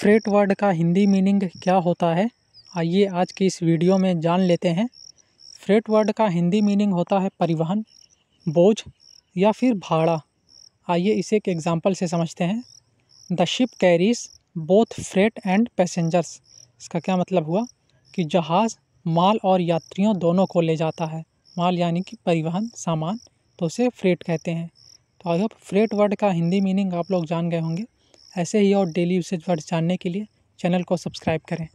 freight word का Hindi meaning क्या होता है आइए आज की इस वीडियो में जान लेते हैं फ्रेट वर्ड का हिंदी मीनिंग होता है परिवहन बोझ या फिर भाड़ा आइए इसे एक एग्ज़ाम्पल से समझते हैं the ship carries both freight and passengers इसका क्या मतलब हुआ कि जहाज़ माल और यात्रियों दोनों को ले जाता है माल यानी कि परिवहन सामान तो उसे फ्रेट कहते हैं तो आई होप फ्रेट वर्ड का हिंदी मीनिंग आप लोग जान गए होंगे ऐसे ही और डेली यूसेज वर्ड जानने के लिए चैनल को सब्सक्राइब करें